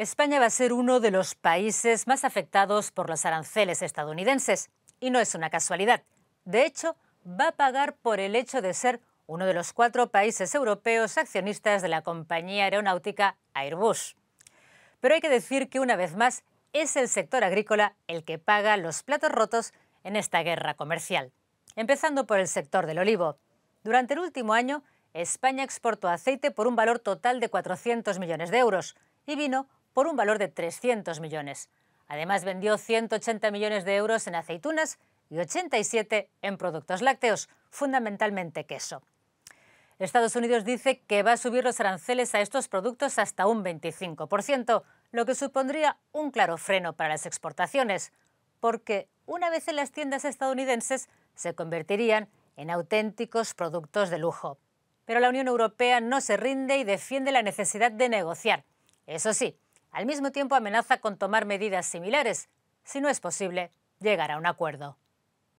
España va a ser uno de los países más afectados por los aranceles estadounidenses. Y no es una casualidad. De hecho, va a pagar por el hecho de ser uno de los cuatro países europeos accionistas de la compañía aeronáutica Airbus. Pero hay que decir que una vez más es el sector agrícola el que paga los platos rotos en esta guerra comercial. Empezando por el sector del olivo. Durante el último año, España exportó aceite por un valor total de 400 millones de euros y vino por un valor de 300 millones. Además, vendió 180 millones de euros en aceitunas y 87 en productos lácteos, fundamentalmente queso. Estados Unidos dice que va a subir los aranceles a estos productos hasta un 25%, lo que supondría un claro freno para las exportaciones, porque una vez en las tiendas estadounidenses se convertirían en auténticos productos de lujo. Pero la Unión Europea no se rinde y defiende la necesidad de negociar. Eso sí, al mismo tiempo amenaza con tomar medidas similares si no es posible llegar a un acuerdo.